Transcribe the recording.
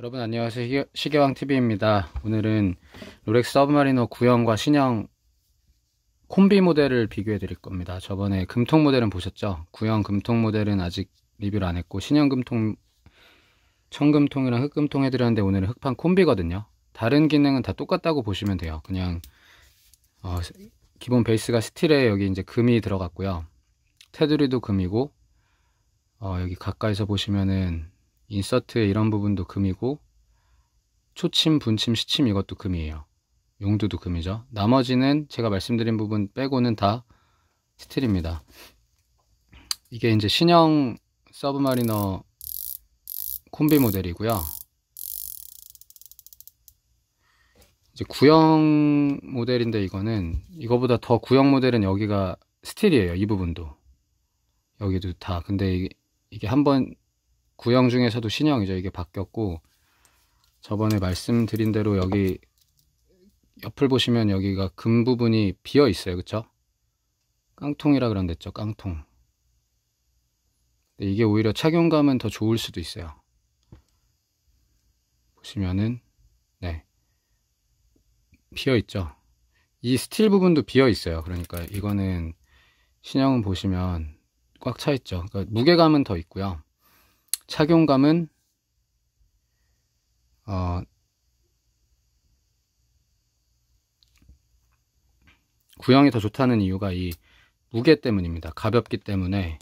여러분 안녕하세요 시계, 시계왕TV입니다 오늘은 롤렉스 서브마리너 구형과 신형 콤비 모델을 비교해 드릴 겁니다 저번에 금통 모델은 보셨죠 구형 금통 모델은 아직 리뷰를 안 했고 신형 금통 청금통이랑 흑금통 해드렸는데 오늘은 흑판 콤비거든요 다른 기능은 다 똑같다고 보시면 돼요 그냥 어, 기본 베이스가 스틸에 여기 이제 금이 들어갔고요 테두리도 금이고 어, 여기 가까이서 보시면은 인서트 이런 부분도 금이고 초침, 분침, 시침 이것도 금이에요. 용두도 금이죠. 나머지는 제가 말씀드린 부분 빼고는 다 스틸입니다. 이게 이제 신형 서브마리너 콤비 모델이고요. 이제 구형 모델인데 이거는 이거보다 더 구형 모델은 여기가 스틸이에요. 이 부분도 여기도 다. 근데 이게 한번 구형 중에서도 신형이죠. 이게 바뀌었고 저번에 말씀드린 대로 여기 옆을 보시면 여기가 금 부분이 비어 있어요. 그쵸? 깡통이라 그런댔죠. 깡통. 이게 오히려 착용감은 더 좋을 수도 있어요. 보시면은 네 비어 있죠. 이 스틸 부분도 비어 있어요. 그러니까 이거는 신형은 보시면 꽉 차 있죠. 그러니까 무게감은 더 있고요. 착용감은 어, 9형이 더 좋다는 이유가 이 무게 때문입니다. 가볍기 때문에